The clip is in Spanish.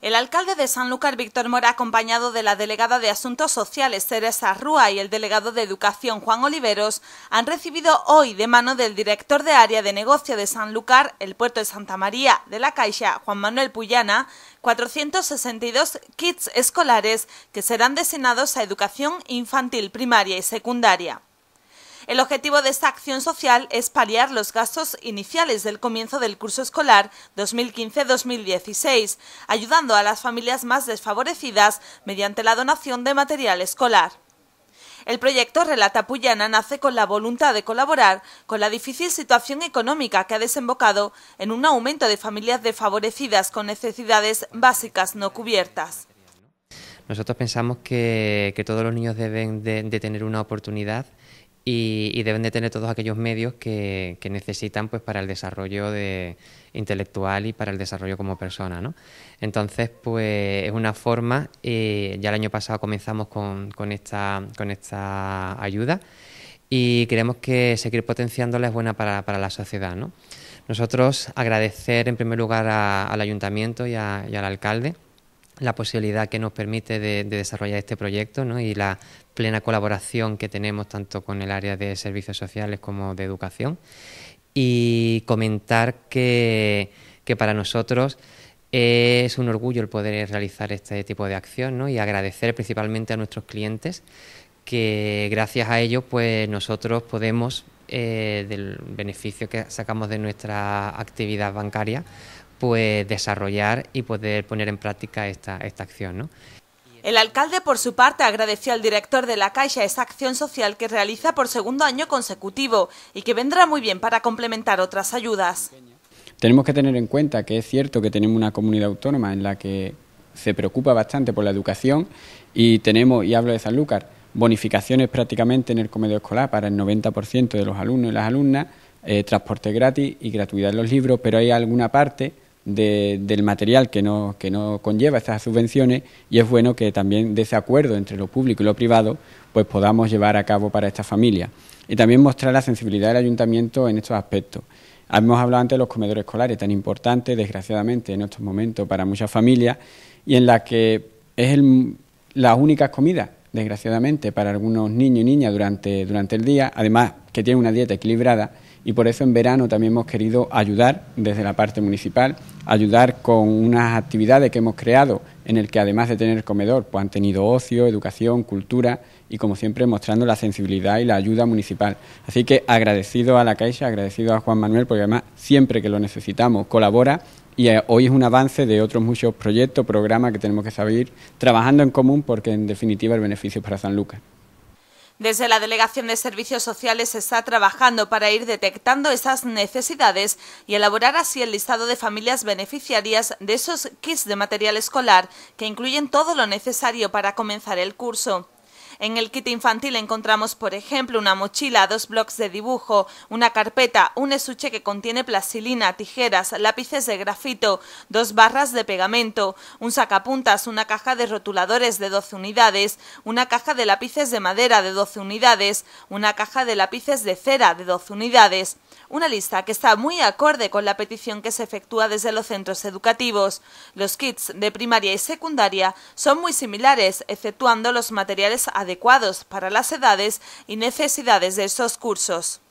El alcalde de Sanlúcar, Víctor Mora, acompañado de la delegada de Asuntos Sociales, Teresa Rúa, y el delegado de Educación, Juan Oliveros, han recibido hoy, de mano del director de área de negocio de Sanlúcar, el puerto de Santa María, de la Caixa, Juan Manuel Puyana, 462 kits escolares que serán destinados a educación infantil, primaria y secundaria. El objetivo de esta acción social es paliar los gastos iniciales del comienzo del curso escolar 2015-2016, ayudando a las familias más desfavorecidas mediante la donación de material escolar. El proyecto Relata Puyana nace con la voluntad de colaborar con la difícil situación económica que ha desembocado en un aumento de familias desfavorecidas con necesidades básicas no cubiertas. Nosotros pensamos que, todos los niños deben tener una oportunidad y, deben de tener todos aquellos medios que, necesitan pues para el desarrollo intelectual y para el desarrollo como persona. Entonces, pues es una forma, eh, ya el año pasado comenzamos con, esta, con esta ayuda y creemos que seguir potenciándola es buena para, la sociedad. Nosotros agradecer en primer lugar al ayuntamiento y al alcalde la posibilidad que nos permite de, desarrollar este proyecto y la plena colaboración que tenemos tanto con el área de servicios sociales como de educación. Y comentar que, para nosotros es un orgullo el poder realizar este tipo de acción y agradecer principalmente a nuestros clientes que gracias a ellos pues nosotros podemos eh, del beneficio que sacamos de nuestra actividad bancaria pues desarrollar y poder poner en práctica esta, esta acción. ¿no? El alcalde, por su parte, agradeció al director de la Caixa esa acción social que realiza por segundo año consecutivo y que vendrá muy bien para complementar otras ayudas. Tenemos que tener en cuenta que es cierto que tenemos una comunidad autónoma en la que se preocupa bastante por la educación y tenemos, y hablo de Sanlúcar, bonificaciones prácticamente en el comedor escolar para el 90% de los alumnos y las alumnas, eh, transporte gratis y gratuidad en los libros, pero hay alguna parte del material que no, conlleva estas subvenciones y es bueno que también de ese acuerdo entre lo público y lo privado pues podamos llevar a cabo para estas familias. Y también mostrar la sensibilidad del ayuntamiento en estos aspectos. Hemos hablado antes de los comedores escolares, tan importantes, desgraciadamente, en estos momentos para muchas familias, y en la que es la única comida, desgraciadamente, para algunos niños y niñas durante, durante el día. Además, que tiene una dieta equilibrada y por eso en verano también hemos querido ayudar desde la parte municipal, ayudar con unas actividades que hemos creado en el que además de tener comedor, pues han tenido ocio, educación, cultura y como siempre mostrando la sensibilidad y la ayuda municipal. Así que agradecido a la Caixa, agradecido a Juan Manuel porque además siempre que lo necesitamos colabora y eh, hoy es un avance de otros muchos proyectos, programas que tenemos que seguir trabajando en común porque en definitiva el beneficio es para San Lucas. Desde la Delegación de Servicios Sociales se está trabajando para ir detectando esas necesidades y elaborar así el listado de familias beneficiarias de esos kits de material escolar que incluyen todo lo necesario para comenzar el curso. En el kit infantil encontramos, por ejemplo, una mochila, dos blocs de dibujo, una carpeta, un esuche que contiene plastilina, tijeras, lápices de grafito, dos barras de pegamento, un sacapuntas, una caja de rotuladores de 12 unidades, una caja de lápices de madera de 12 unidades, una caja de lápices de cera de 12 unidades. Una lista que está muy acorde con la petición que se efectúa desde los centros educativos. Los kits de primaria y secundaria son muy similares, exceptuando los materiales adecuados para las edades y necesidades de esos cursos.